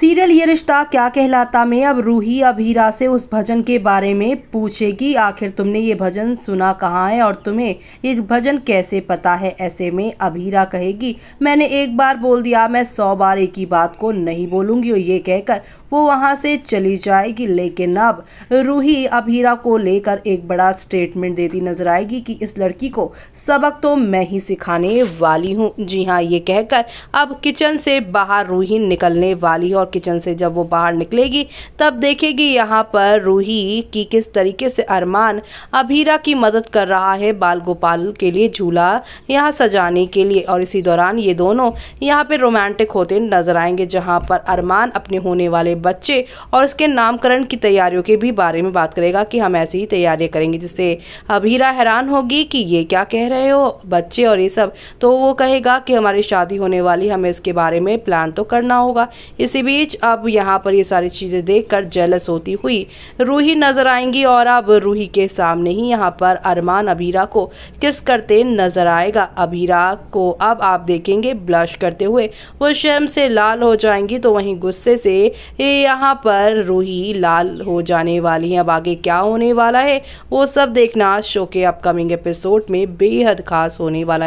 serial ये रिश्ता क्या कहलाता में अब रूही अभीरा से उस भजन के बारे में पूछेगी आखिर तुमने ये भजन सुना कहाँ है और तुम्हें ये भजन कैसे पता है ऐसे में अभीरा कहेगी मैंने एक बार बोल दिया मैं सौ बार एक ही बात को नहीं बोलूँगी और ये कहकर वो वहाँ से चली जाएगी लेकिन अब रूही अभीरा को लेकर एक बड़ा स्टेटमेंट देती नजर आएगी कि इस लड़की को सबक तो मैं ही सिखाने वाली हूँ जी हाँ ये कहकर अब किचन से बाहर रूही निकलने वाली है और और किचन से जब वो बाहर निकलेगी तब देखेगी यहाँ पर रूही की किस तरीके से अरमान अभीरा की मदद कर रहा है बाल गोपाल के लिए झूला यहाँ सजाने के लिए और इसी दौरान ये दोनों यहाँ पे रोमांटिक होते नजर आएंगे जहाँ पर अरमान अपने होने वाले बच्चे और उसके नामकरण की तैयारियों के भी बारे में बात करेगा कि हम ऐसी ही तैयारियाँ करेंगे जिससे अभीरा हैरान होगी कि ये क्या कह रहे हो बच्चे और ये सब तो वो कहेगा कि हमारी शादी होने वाली हमें इसके बारे में प्लान तो करना होगा इसी भी तेज अब यहाँ पर ये सारी चीज़ें देखकर जेलस होती हुई रूही नज़र आएंगी और अब रूही के सामने ही यहाँ पर अरमान अबीरा को किस करते नज़र आएगा अबीरा को अब आप देखेंगे ब्लश करते हुए वो शर्म से लाल हो जाएंगी तो वहीं गुस्से से यहाँ पर रूही लाल हो जाने वाली है अब आगे क्या होने वाला है वो सब देखना शो के अपकमिंग एपिसोड में बेहद खास होने वाला है